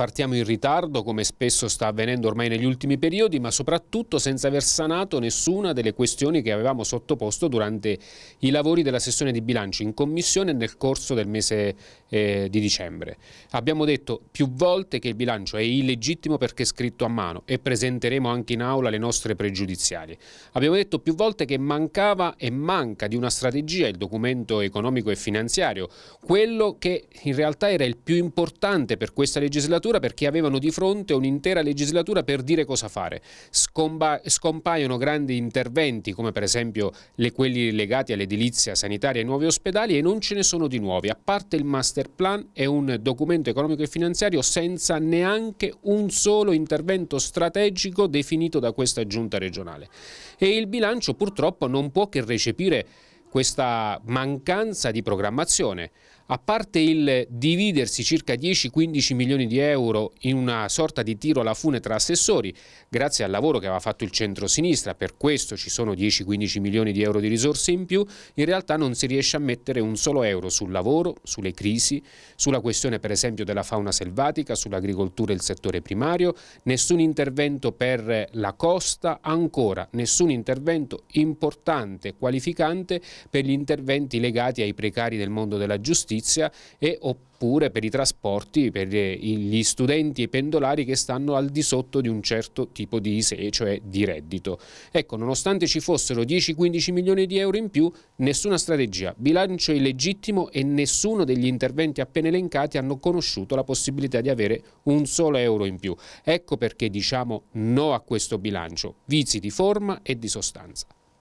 Partiamo in ritardo, come spesso sta avvenendo ormai negli ultimi periodi, ma soprattutto senza aver sanato nessuna delle questioni che avevamo sottoposto durante i lavori della sessione di bilancio in commissione nel corso del mese eh, di dicembre. Abbiamo detto più volte che il bilancio è illegittimo perché è scritto a mano e presenteremo anche in aula le nostre pregiudiziali. Abbiamo detto più volte che mancava e manca di una strategia il documento economico e finanziario, quello che in realtà era il più importante per questa legislatura addirittura perché avevano di fronte un'intera legislatura per dire cosa fare. Scomba scompaiono grandi interventi come per esempio le, quelli legati all'edilizia sanitaria e ai nuovi ospedali e non ce ne sono di nuovi, a parte il master plan e un documento economico e finanziario senza neanche un solo intervento strategico definito da questa giunta regionale. E il bilancio purtroppo non può che recepire questa mancanza di programmazione, a parte il dividersi circa 10-15 milioni di euro in una sorta di tiro alla fune tra assessori, grazie al lavoro che aveva fatto il centro-sinistra, per questo ci sono 10-15 milioni di euro di risorse in più, in realtà non si riesce a mettere un solo euro sul lavoro, sulle crisi, sulla questione per esempio della fauna selvatica, sull'agricoltura e il settore primario, nessun intervento per la costa, ancora nessun intervento importante, qualificante per gli interventi legati ai precari del mondo della giustizia e oppure per i trasporti, per eh, gli studenti e i pendolari che stanno al di sotto di un certo tipo di ISE, cioè di reddito. Ecco, nonostante ci fossero 10-15 milioni di euro in più, nessuna strategia, bilancio illegittimo e nessuno degli interventi appena elencati hanno conosciuto la possibilità di avere un solo euro in più. Ecco perché diciamo no a questo bilancio, vizi di forma e di sostanza.